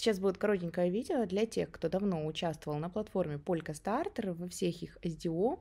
Сейчас будет коротенькое видео для тех, кто давно участвовал на платформе Polka Starter во всех их SDO.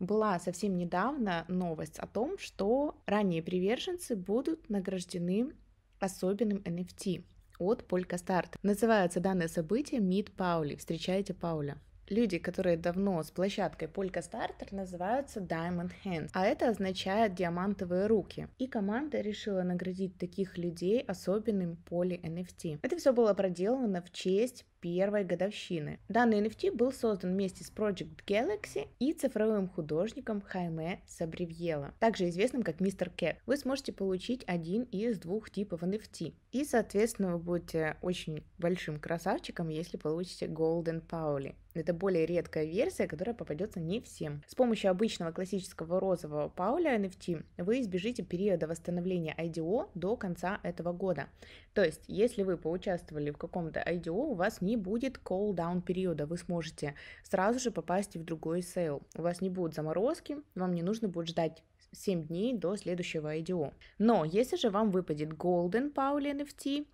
Была совсем недавно новость о том, что ранние приверженцы будут награждены особенным NFT от Polka Start. Называется данное событие Meet Pauli. Встречайте Пауля. Люди, которые давно с площадкой Polka Starter, называются Diamond Hands, а это означает «диамантовые руки». И команда решила наградить таких людей особенным поле NFT. Это все было проделано в честь первой годовщины. Данный NFT был создан вместе с Project Galaxy и цифровым художником Хайме Сабривьела, также известным как Мистер Кэт. Вы сможете получить один из двух типов NFT. И, соответственно, вы будете очень большим красавчиком, если получите Golden Pauli. Это более редкая версия, которая попадется не всем. С помощью обычного классического розового Пауля NFT вы избежите периода восстановления IDO до конца этого года. То есть, если вы поучаствовали в каком-то IDO, у вас не не будет call-down периода, вы сможете сразу же попасть в другой сейл. У вас не будут заморозки, вам не нужно будет ждать 7 дней до следующего IDO. Но если же вам выпадет Golden Pauli NFT,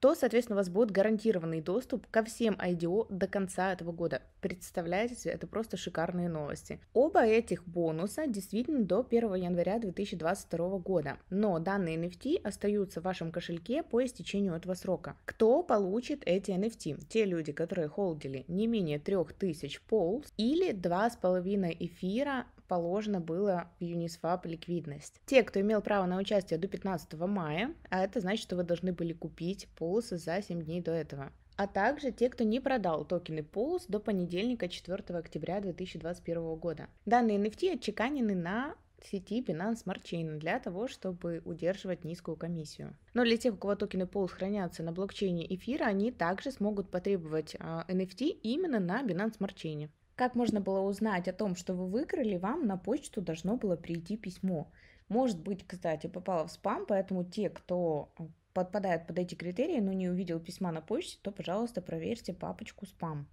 то, соответственно, у вас будет гарантированный доступ ко всем IDO до конца этого года. Представляете себе, это просто шикарные новости. Оба этих бонуса действительно до 1 января 2022 года, но данные NFT остаются в вашем кошельке по истечению этого срока. Кто получит эти NFT? Те люди, которые холдили не менее 3000 полз или 2,5 эфира положено было в Uniswap ликвидность. Те, кто имел право на участие до 15 мая, а это значит, что вы должны были купить полосы за 7 дней до этого а также те, кто не продал токены Pulse до понедельника 4 октября 2021 года. Данные NFT отчеканены на сети Binance Smart Chain для того, чтобы удерживать низкую комиссию. Но для тех, у кого токены Pulse хранятся на блокчейне эфира, они также смогут потребовать NFT а, именно на Binance Smart Chain. Как можно было узнать о том, что вы выиграли, вам на почту должно было прийти письмо. Может быть, кстати, попало в спам, поэтому те, кто э, подпадает под эти критерии, но не увидел письма на почте, то, пожалуйста, проверьте папочку спам.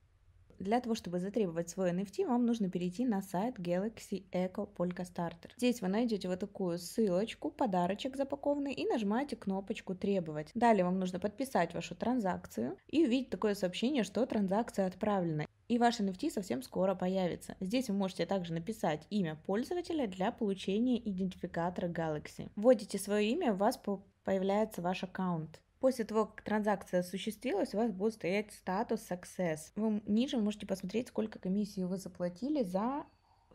Для того, чтобы затребовать свой NFT, вам нужно перейти на сайт Galaxy Eco Polka Starter. Здесь вы найдете вот такую ссылочку, подарочек запакованный, и нажимаете кнопочку «Требовать». Далее вам нужно подписать вашу транзакцию и увидеть такое сообщение, что транзакция отправлена. И ваш NFT совсем скоро появится. Здесь вы можете также написать имя пользователя для получения идентификатора Galaxy. Вводите свое имя, у вас появляется ваш аккаунт. После того, как транзакция осуществилась, у вас будет стоять статус Success. Вы ниже можете посмотреть, сколько комиссии вы заплатили за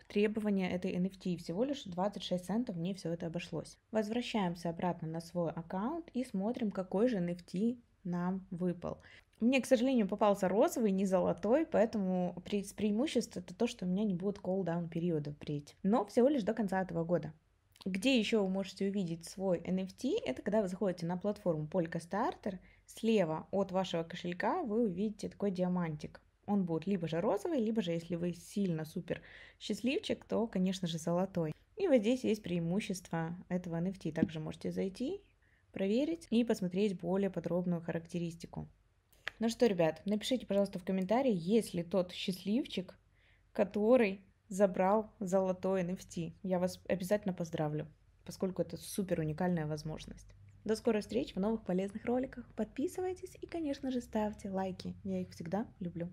требования этой NFT. Всего лишь 26 центов мне все это обошлось. Возвращаемся обратно на свой аккаунт и смотрим, какой же NFT нам выпал. Мне, к сожалению, попался розовый, не золотой, поэтому из преимуществ это то, что у меня не будет колдаун периода впредь. Но всего лишь до конца этого года. Где еще вы можете увидеть свой NFT, это когда вы заходите на платформу Polkastarter, слева от вашего кошелька вы увидите такой диамантик. Он будет либо же розовый, либо же, если вы сильно супер счастливчик, то, конечно же, золотой. И вот здесь есть преимущество этого NFT. Также можете зайти проверить и посмотреть более подробную характеристику. Ну что, ребят, напишите, пожалуйста, в комментарии, есть ли тот счастливчик, который забрал золотой NFT. Я вас обязательно поздравлю, поскольку это супер уникальная возможность. До скорой встречи в новых полезных роликах. Подписывайтесь и, конечно же, ставьте лайки. Я их всегда люблю.